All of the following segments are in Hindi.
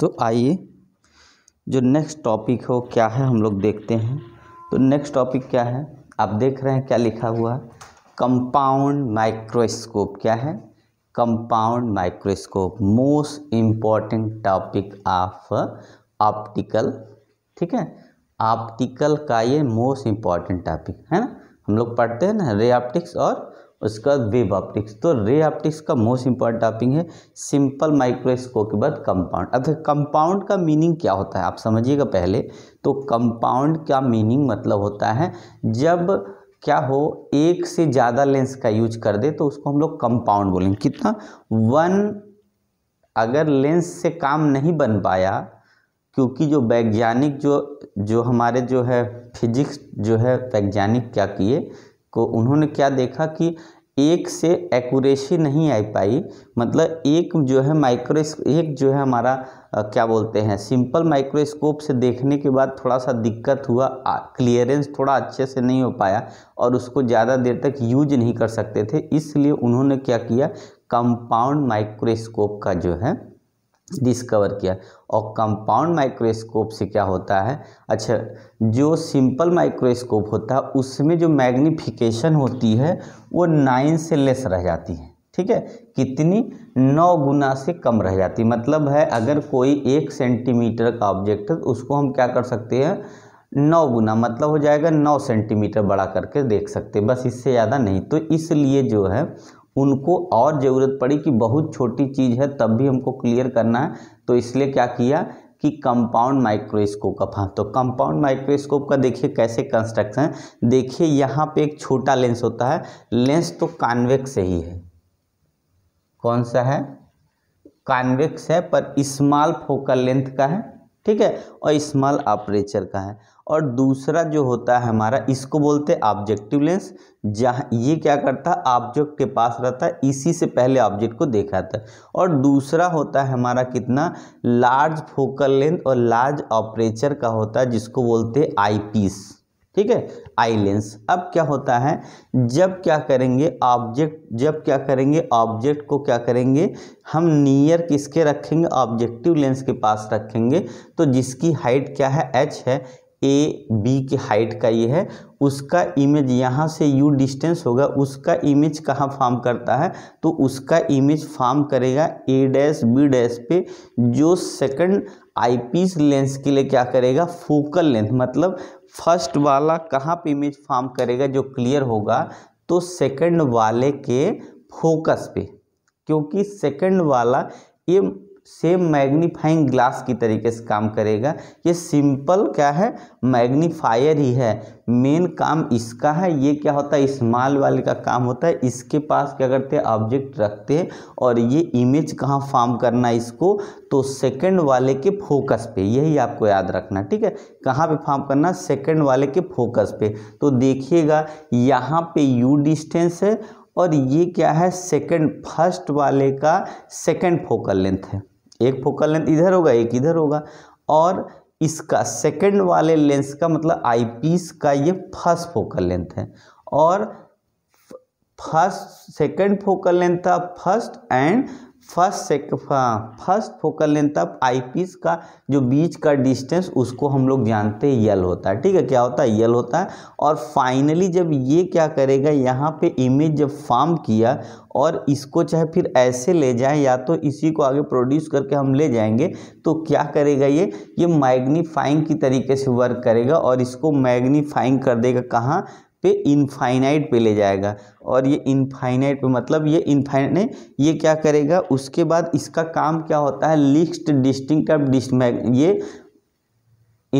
तो आइए जो नेक्स्ट टॉपिक हो क्या है हम लोग देखते हैं तो नेक्स्ट टॉपिक क्या है आप देख रहे हैं क्या लिखा हुआ है कंपाउंड माइक्रोस्कोप क्या है compound microscope most important topic of optical ठीक है ऑप्टिकल का ये मोस्ट इम्पॉर्टेंट टॉपिक है ना हम लोग पढ़ते हैं ना रे ऑप्टिक्स और उसके बाद वेब ऑप्टिक्स तो रे ऑप्टिक्स का मोस्ट इंपॉर्टेंट टॉपिक है सिंपल माइक्रोस्कोप के बाद कंपाउंड अब कंपाउंड का मीनिंग क्या होता है आप समझिएगा पहले तो कंपाउंड का मीनिंग मतलब होता है जब क्या हो एक से ज़्यादा लेंस का यूज कर दे तो उसको हम लोग कंपाउंड बोलेंगे कितना वन अगर लेंस से काम नहीं बन पाया क्योंकि जो वैज्ञानिक जो जो हमारे जो है फिजिक्स जो है वैज्ञानिक क्या किए को उन्होंने क्या देखा कि एक से एक्यूरेसी नहीं आ पाई मतलब एक जो है माइक्रो एक जो है हमारा आ, क्या बोलते हैं सिंपल माइक्रोस्कोप से देखने के बाद थोड़ा सा दिक्कत हुआ क्लियरेंस थोड़ा अच्छे से नहीं हो पाया और उसको ज़्यादा देर तक यूज नहीं कर सकते थे इसलिए उन्होंने क्या किया कंपाउंड माइक्रोस्कोप का जो है डिस्कवर किया और कंपाउंड माइक्रोस्कोप से क्या होता है अच्छा जो सिंपल माइक्रोस्कोप होता है उसमें जो मैग्नीफिकेशन होती है वो नाइन से लेस रह जाती है ठीक है कितनी नौ गुना से कम रह जाती मतलब है अगर कोई एक सेंटीमीटर का ऑब्जेक्ट है उसको हम क्या कर सकते हैं नौ गुना मतलब हो जाएगा नौ सेंटीमीटर बड़ा करके देख सकते बस इससे ज़्यादा नहीं तो इसलिए जो है उनको और ज़रूरत पड़ी कि बहुत छोटी चीज़ है तब भी हमको क्लियर करना है तो इसलिए क्या किया कि कंपाउंड माइक्रोस्कोप का था तो कंपाउंड माइक्रोस्कोप का देखिए कैसे कंस्ट्रक्शन देखिए यहाँ पे एक छोटा लेंस होता है लेंस तो कॉन्वेक्स ही है कौन सा है कॉन्वेक्स है पर स्मॉल फोकल लेंथ का है ठीक है और स्मॉल ऑपरेचर का है और दूसरा जो होता है हमारा इसको बोलते हैं ऑब्जेक्टिव लेंस जहाँ ये क्या करता है ऑब्जेक्ट के पास रहता है इसी से पहले ऑब्जेक्ट को देखा था और दूसरा होता है हमारा कितना लार्ज फोकल लेंथ और लार्ज ऑपरेचर का होता है जिसको बोलते हैं आई पीस ठीक है आई लेंस अब क्या होता है जब क्या करेंगे ऑब्जेक्ट जब क्या करेंगे ऑब्जेक्ट को क्या करेंगे हम नियर किसके रखेंगे ऑब्जेक्टिव लेंस के पास रखेंगे तो जिसकी हाइट क्या है एच है ए बी की हाइट का ये है उसका इमेज यहाँ से यू डिस्टेंस होगा उसका इमेज कहाँ फॉर्म करता है तो उसका इमेज फॉर्म करेगा ए डैश बी डैश पे जो सेकंड आईपीस लेंस के लिए क्या करेगा फोकल लेंथ मतलब फर्स्ट वाला कहाँ पे इमेज फॉर्म करेगा जो क्लियर होगा तो सेकंड वाले के फोकस पे क्योंकि सेकंड वाला ये सेम मैग्नीफाइंग ग्लास की तरीके से काम करेगा ये सिंपल क्या है मैग्नीफायर ही है मेन काम इसका है ये क्या होता है स्मॉल वाले का काम होता है इसके पास क्या करते हैं ऑब्जेक्ट रखते हैं और ये इमेज कहाँ फॉर्म करना है इसको तो सेकंड वाले के फोकस पे यही आपको याद रखना ठीक है कहाँ पे फॉर्म करना सेकंड वाले के फोकस पे तो देखिएगा यहाँ पे यू डिस्टेंस है और ये क्या है सेकंड फर्स्ट वाले का सेकंड फोकल लेंथ है एक फोकल लेंथ इधर होगा एक इधर होगा और इसका सेकेंड वाले लेंस का मतलब आईपीस का ये फर्स्ट फोकल लेंथ है और फर्स्ट सेकंड फोकल लेंथ था फर्स्ट एंड फर्स्ट से हाँ, first focal length of eyepiece का जो बीच का डिस्टेंस उसको हम लोग जानते हैं यल होता है ठीक है क्या होता है यल होता है और फाइनली जब ये क्या करेगा यहाँ पे इमेज जब फॉर्म किया और इसको चाहे फिर ऐसे ले जाए या तो इसी को आगे प्रोड्यूस करके हम ले जाएंगे तो क्या करेगा ये ये मैग्नीफाइंग की तरीके से वर्क करेगा और इसको मैग्नीफाइंग कर देगा कहाँ पे इनफाइनाइट पे ले जाएगा और ये इनफाइनाइट पे मतलब ये इनफाइनाइट ये क्या करेगा उसके बाद इसका काम क्या होता है लिस्ट डिस्टिंग का ये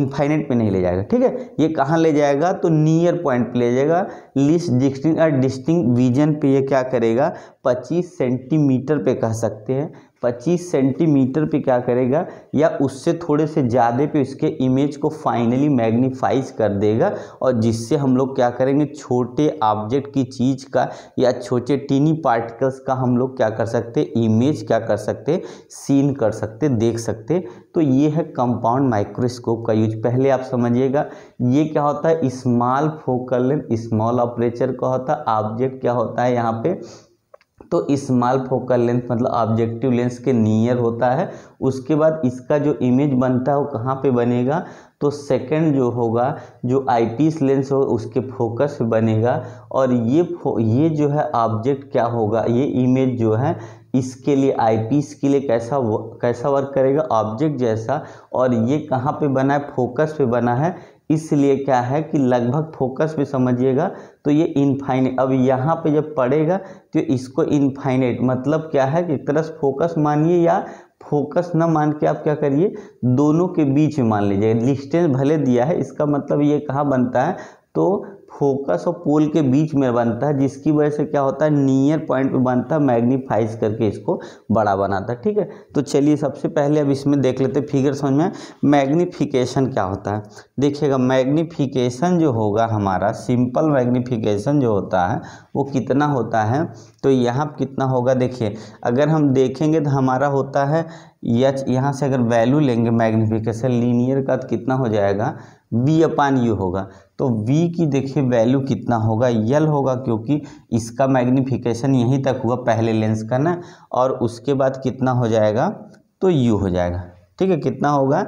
इनफाइनाइट पे नहीं ले जाएगा ठीक है ये कहाँ ले जाएगा तो नियर पॉइंट पे ले जाएगा लिस्ट डिस्टिंग और डिस्टिंग विजन पे ये क्या करेगा 25 सेंटीमीटर पे कह सकते हैं 25 सेंटीमीटर पे क्या करेगा या उससे थोड़े से ज़्यादा पे उसके इमेज को फाइनली मैग्नीफाइज कर देगा और जिससे हम लोग क्या करेंगे छोटे ऑब्जेक्ट की चीज़ का या छोटे टीनी पार्टिकल्स का हम लोग क्या कर सकते इमेज क्या कर सकते सीन कर सकते देख सकते तो ये है कंपाउंड माइक्रोस्कोप का यूज पहले आप समझिएगा ये क्या होता है small focal length small aperture का होता है ऑब्जेक्ट क्या होता है यहाँ पर तो स्मॉल फोकल लेंथ मतलब ऑब्जेक्टिव लेंस के नियर होता है उसके बाद इसका जो इमेज बनता है वो कहाँ पे बनेगा तो सेकंड जो होगा जो आईपीस लेंस होगा उसके फोकस पे बनेगा और ये ये जो है ऑब्जेक्ट क्या होगा ये इमेज जो है इसके लिए आईपीस के लिए कैसा कैसा वर्क करेगा ऑब्जेक्ट जैसा और ये कहाँ पे बना है फोकस पे बना है इसलिए क्या है कि लगभग फोकस में समझिएगा तो ये इनफाइनेट अब यहाँ पे जब पड़ेगा तो इसको इनफाइनेट मतलब क्या है कि एक तरह से फोकस मानिए या फोकस ना मान के आप क्या करिए दोनों के बीच में मान लीजिए डिस्टेंस भले दिया है इसका मतलब ये कहाँ बनता है तो फोकस और पोल के बीच में बनता है जिसकी वजह से क्या होता है नियर पॉइंट पे बनता है मैग्नीफाइज करके इसको बड़ा बनाता है ठीक है तो चलिए सबसे पहले अब इसमें देख लेते हैं फिगर समझ में मैग्नीफिकेशन क्या होता है देखिएगा मैग्नीफिकेशन जो होगा हमारा सिंपल मैग्नीफिकेशन जो होता है वो कितना होता है तो यहाँ कितना होगा देखिए अगर हम देखेंगे तो हमारा होता है यच यहाँ से अगर वैल्यू लेंगे मैग्निफिकेशन लीनियर का तो कितना हो जाएगा वी अपान यू होगा तो वी की देखिए वैल्यू कितना होगा यल होगा क्योंकि इसका मैग्निफिकेशन यहीं तक हुआ पहले लेंस का ना और उसके बाद कितना हो जाएगा तो यू हो जाएगा ठीक है कितना होगा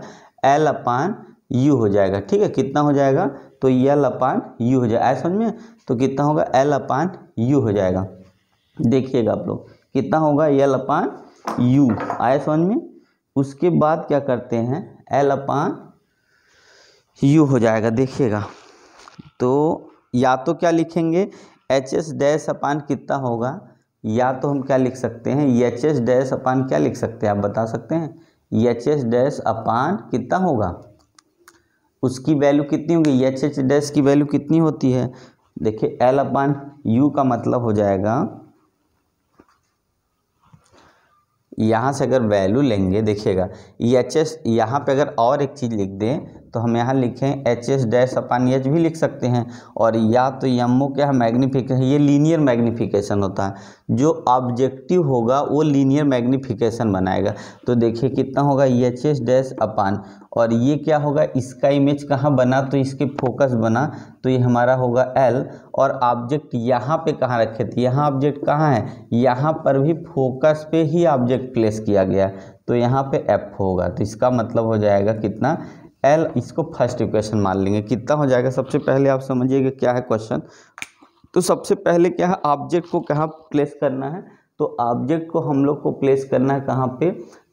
एल अपान यू हो जाएगा ठीक है कितना हो जाएगा तो यल अपान यू हो जाएगा ऐसा समझ में तो कितना होगा एल अपान यू हो जाएगा देखिएगा आप लोग कितना होगा एल अपान यू आया समझ में उसके बाद क्या करते हैं एल अपान यू हो जाएगा देखिएगा तो या तो क्या लिखेंगे एच एस डैश अपान कितना होगा या तो हम क्या लिख सकते हैं एच एस डैश अपान क्या लिख सकते हैं आप बता सकते हैं एच एस डैश अपान कितना होगा उसकी वैल्यू कितनी होगी एच एच डैश की वैल्यू कितनी होती है देखिए एल अपान यू का मतलब हो जाएगा यहाँ से अगर वैल्यू लेंगे देखिएगा ई एच एस यहाँ पर अगर और एक चीज़ लिख दें तो हम यहाँ लिखें H S dash upon H भी लिख सकते हैं और या तो यमो क्या है मैग्नीफिकेशन ये लीनियर मैग्नीफिकेशन होता है जो ऑब्जेक्टिव होगा वो लीनियर मैग्नीफिकेशन बनाएगा तो देखिए कितना होगा एच एस डैश अपान और ये क्या होगा इसका इमेज कहाँ बना तो इसके फोकस बना तो ये हमारा होगा एल और ऑब्जेक्ट यहाँ पे कहाँ रखे थे यहाँ ऑब्जेक्ट कहाँ है यहाँ पर भी फोकस पे ही ऑब्जेक्ट प्लेस किया गया तो यहाँ पे एफ होगा तो इसका मतलब हो जाएगा कितना एल इसको फर्स्ट इक्वेशन मान लेंगे कितना हो जाएगा सबसे पहले आप समझिएगा क्या है क्वेश्चन तो सबसे पहले क्या है ऑब्जेक्ट को कहाँ प्लेस करना है तो ऑब्जेक्ट को हम लोग को प्लेस करना है कहाँ पे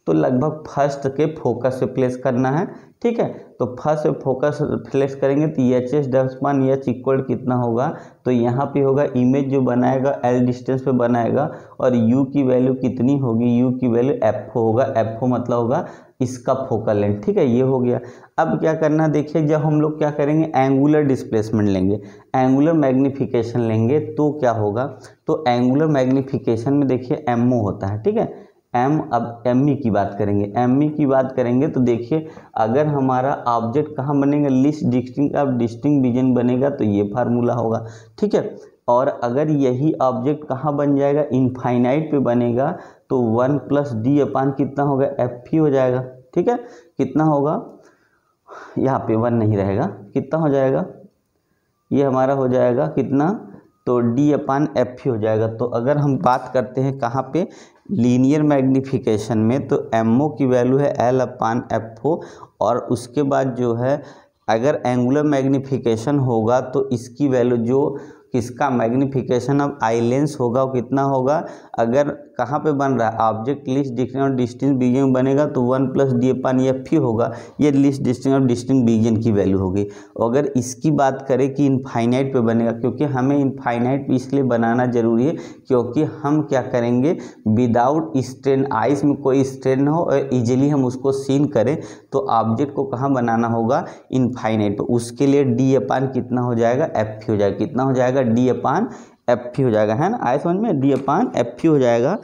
तो लगभग फर्स्ट के फोकस पे प्लेस करना है ठीक है तो फर्स्ट पे फोकस प्लेस करेंगे तो एच एस डब्स वन एच इक्वल कितना होगा तो यहाँ पे होगा इमेज जो बनाएगा एल डिस्टेंस पे बनाएगा और यू की वैल्यू कितनी होगी यू की वैल्यू एफ होगा एफ मतलब होगा इसका फोकल लेंथ ठीक है ये हो गया अब क्या करना देखिए जब हम लोग क्या करेंगे एंगुलर डिस्प्लेसमेंट लेंगे एंगुलर मैग्निफिकेशन लेंगे तो क्या होगा तो एंगुलर मैग्निफिकेशन में देखिए एमओ होता है ठीक है एम अब एम ई e की बात करेंगे एम ई e की बात करेंगे तो देखिए अगर हमारा ऑब्जेक्ट कहाँ बनेगा लिस्ट डिस्टिंग अब डिस्टिंग विजन बनेगा तो ये फार्मूला होगा ठीक है और अगर यही ऑब्जेक्ट कहाँ बन जाएगा इनफाइनाइट पे बनेगा तो वन प्लस डी अपान कितना होगा एफ ई e हो जाएगा ठीक है कितना होगा यहाँ पे वन नहीं रहेगा कितना हो जाएगा ये हमारा हो जाएगा कितना तो डी अपान एफ ही हो जाएगा तो अगर हम बात करते हैं कहाँ पे लीनियर मैग्नीफिकेशन में तो एम ओ की वैल्यू है एल अपान एफ ओ और उसके बाद जो है अगर एंगुलर मैग्नीफिकेशन होगा तो इसकी वैल्यू जो किसका मैग्नीफिकेशन ऑफ आई लेंस होगा वो कितना होगा अगर कहाँ पे बन रहा है ऑब्जेक्ट लिस्ट डिस्टिंग और डिस्टिंग बीजन बनेगा तो one plus D upon F ही होगा ये लिस्ट डिस्टिंग और डिस्टिंग बीजन की वैल्यू होगी अगर इसकी बात करें कि इनफाइनाइट पे बनेगा क्योंकि हमें इनफाइनाइट पर इसलिए बनाना जरूरी है क्योंकि हम क्या करेंगे विदाउट स्ट्रेन आइस में कोई स्ट्रेन हो और ईजिली हम उसको सीन करें तो ऑब्जेक्ट को कहाँ बनाना होगा इनफाइनाइट पर उसके लिए डी अपान कितना हो जाएगा एफ हो जाएगा कितना हो जाएगा डी अपान एफ फी हो जाएगा है ना आए समझ में डी अपान एफ फी हो जाएगा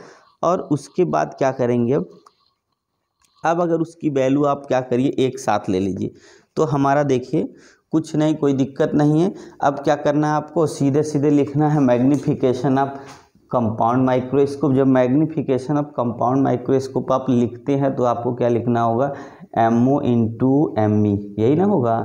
और उसके बाद क्या करेंगे अब अब अगर उसकी वैल्यू आप क्या करिए एक साथ ले लीजिए तो हमारा देखिए कुछ नहीं कोई दिक्कत नहीं है अब क्या करना है आपको सीधे सीधे लिखना है मैग्निफिकेशन ऑफ कंपाउंड माइक्रोस्कोप जब मैग्निफिकेशन ऑफ कंपाउंड माइक्रोस्कोप आप लिखते हैं तो आपको क्या लिखना होगा M O into M E यही ना होगा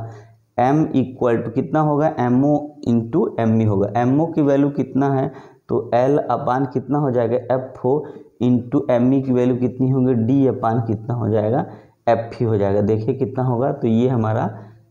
एम इक्वल टू कितना होगा M O into M E होगा एम ओ की वैल्यू कितना है तो एल अपान कितना हो जाएगा F O into M E की वैल्यू कितनी होगी डी अपान कितना हो जाएगा एफ ई e हो जाएगा देखिए कितना होगा तो ये हमारा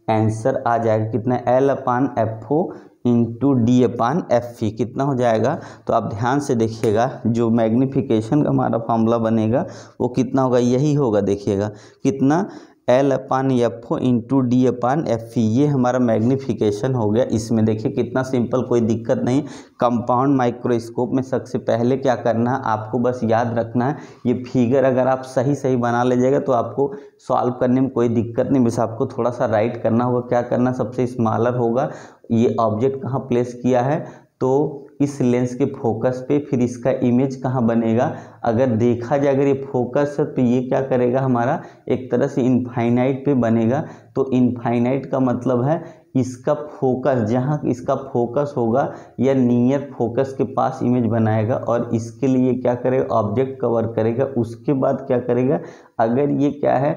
आंसर आ जाएगा कितना L upon F O into D upon F E e। कितना हो जाएगा तो आप ध्यान से देखिएगा जो मैग्निफिकेशन का हमारा फॉर्मूला बनेगा वो कितना होगा यही होगा देखिएगा कितना L upon F O into D upon F E ये हमारा मैग्निफिकेशन हो गया इसमें देखिए कितना सिंपल कोई दिक्कत नहीं कंपाउंड माइक्रोस्कोप में सबसे पहले क्या करना है आपको बस याद रखना है ये फिगर अगर आप सही सही बना लीजिएगा तो आपको सॉल्व करने में कोई दिक्कत नहीं बस आपको थोड़ा सा राइट करना होगा क्या करना सबसे स्मॉलर होगा ये ऑब्जेक्ट कहाँ प्लेस किया है तो इस लेंस के फोकस पे फिर इसका इमेज कहाँ बनेगा अगर देखा जाए अगर ये फोकस है तो ये क्या करेगा हमारा एक तरह से इनफाइनाइट पे बनेगा तो इनफाइनाइट का मतलब है इसका फोकस जहाँ इसका फोकस होगा या नियर फोकस के पास इमेज बनाएगा और इसके लिए क्या करेगा ऑब्जेक्ट कवर करेगा उसके बाद क्या करेगा अगर ये क्या है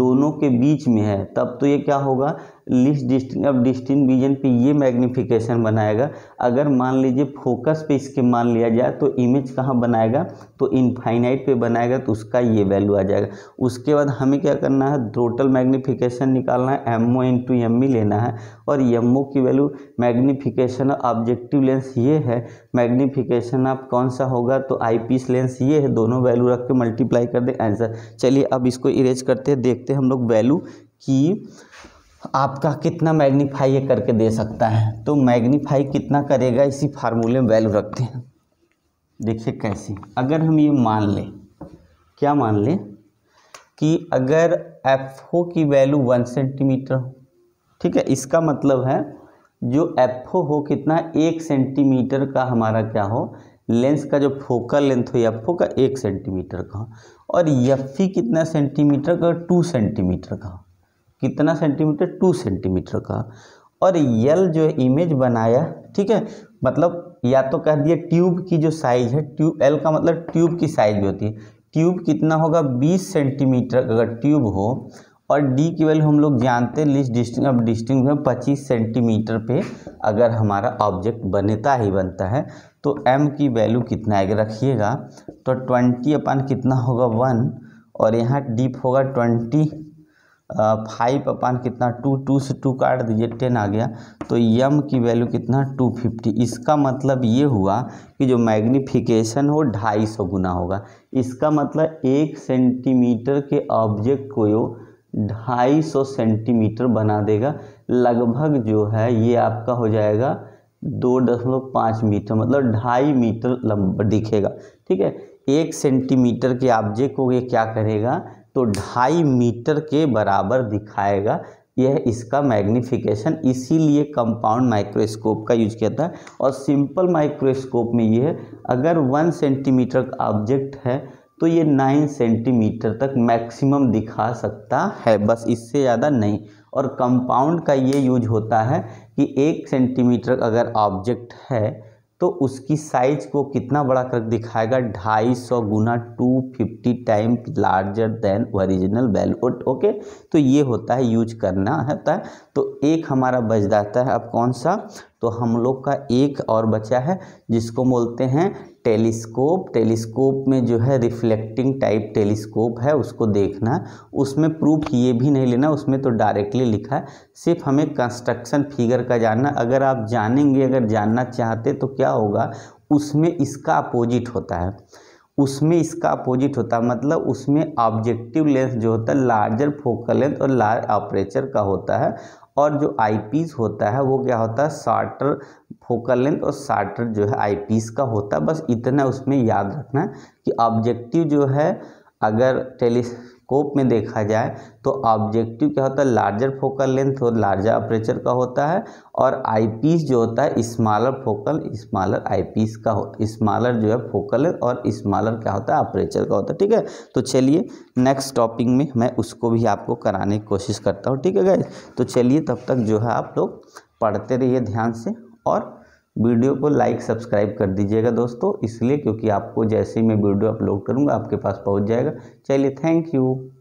दोनों के बीच में है तब तो ये क्या होगा लिस्ट डिस्टिंग अब डिस्टिंग विजन पे ये मैग्निफिकेशन बनाएगा अगर मान लीजिए फोकस पे इसके मान लिया जाए तो इमेज कहाँ बनाएगा तो इनफाइनाइट पे बनाएगा तो उसका ये वैल्यू आ जाएगा उसके बाद हमें क्या करना है टोटल मैग्निफिकेशन निकालना है M O to M E लेना है और एम ओ की वैल्यू मैग्निफिकेशन ऑब्जेक्टिव लेंस ये है मैग्नीफिकेशन आप कौन सा होगा तो आई पीस लेंस ये है दोनों वैल्यू रख के मल्टीप्लाई कर दें आंसर चलिए अब इसको इरेज करते हैं देखते हैं हम लोग वैल्यू कि आपका कितना मैग्नीफाई ये करके दे सकता है तो मैग्नीफाई कितना करेगा इसी फार्मूले में वैल्यू रखते हैं देखिए कैसे अगर हम ये मान लें क्या मान लें कि अगर एफ ओ की वैल्यू वन सेंटीमीटर हो ठीक है इसका मतलब है जो एफ हो कितना एक सेंटीमीटर का हमारा क्या हो लेंस का जो फोकल लेंथ हो एफ का एक सेंटीमीटर का और एफ e कितना सेंटीमीटर का टू सेंटीमीटर का कितना सेंटीमीटर टू सेंटीमीटर का और यल जो है इमेज बनाया ठीक है मतलब या तो कह दिया ट्यूब की जो साइज है ट्यूब एल का मतलब ट्यूब की साइज होती है ट्यूब कितना होगा 20 सेंटीमीटर अगर ट्यूब हो और डी की वैल्यू हम लोग जानते हैं लिस्ट डिस्टिंग अब डिस्टिंग में पच्चीस सेंटीमीटर पे अगर हमारा ऑब्जेक्ट बनता ही बनता है तो एम की वैल्यू कितना आएगा रखिएगा तो ट्वेंटी अपान कितना होगा वन और यहाँ डीप होगा ट्वेंटी फाइव अपान कितना टू टू से टू काट दीजिए टेन आ गया तो यम की वैल्यू कितना टू फिफ्टी इसका मतलब ये हुआ कि जो मैग्नीफिकेशन हो ढाई सौ गुना होगा इसका मतलब एक सेंटीमीटर के ऑब्जेक्ट को ढाई सौ सेंटीमीटर बना देगा लगभग जो है ये आपका हो जाएगा दो दशमलव पाँच मीटर मतलब ढाई मीटर लंबा दिखेगा ठीक है एक सेंटीमीटर के ऑब्जेक्ट को ये क्या करेगा तो ढाई मीटर के बराबर दिखाएगा यह इसका मैग्निफिकेशन इसीलिए कंपाउंड माइक्रोस्कोप का यूज किया था और सिंपल माइक्रोस्कोप में ये है अगर वन सेंटीमीटर का ऑब्जेक्ट है तो ये नाइन सेंटीमीटर तक मैक्सिमम दिखा सकता है बस इससे ज़्यादा नहीं और कंपाउंड का ये यूज होता है कि एक सेंटीमीटर अगर ऑब्जेक्ट है तो उसकी साइज को कितना बड़ा कर दिखाएगा ढाई सौ गुना two fifty time larger than original value okay तो ये होता है यूज करना होता है तो एक हमारा बच जाता है अब कौन सा तो हम लोग का एक और बचा है जिसको बोलते हैं टेलीस्कोप टेलीस्कोप में जो है रिफ्लेक्टिंग टाइप टेलीस्कोप है उसको देखना उसमें प्रूफ ये भी नहीं लेना उसमें तो डायरेक्टली लिखा है सिर्फ हमें कंस्ट्रक्शन फिगर का जानना अगर आप जानेंगे अगर जानना चाहते तो क्या होगा उसमें इसका अपोजिट होता है उसमें इसका अपोजिट होता है मतलब उसमें ऑब्जेक्टिव लेंस जो होता है लार्जर फोकल लेंथ और लार्ज ऑपरेचर का होता है और जो आई पीस होता है वो क्या होता है शार्टर फोकल लेंथ और शार्टर जो है आई पीस का होता है बस इतना उसमें याद रखना कि ऑब्जेक्टिव जो है अगर टेली स्कोप में देखा जाए तो ऑब्जेक्टिव क्या होता है लार्जर फोकल लेंथ और लार्जर अप्रेचर का होता है और आईपीस जो होता है स्मॉलर फोकल स्मॉलर आईपीस का हो स्मॉलर जो है फोकल और स्मॉलर क्या होता है अप्रेचर का होता है ठीक है तो चलिए नेक्स्ट टॉपिक में मैं उसको भी आपको कराने की कोशिश करता हूँ ठीक है गैस तो चलिए तब तक जो है आप लोग पढ़ते रहिए ध्यान से और वीडियो को लाइक सब्सक्राइब कर दीजिएगा दोस्तों इसलिए क्योंकि आपको जैसे ही मैं वीडियो अपलोड करूँगा आपके पास पहुँच जाएगा चलिए थैंक यू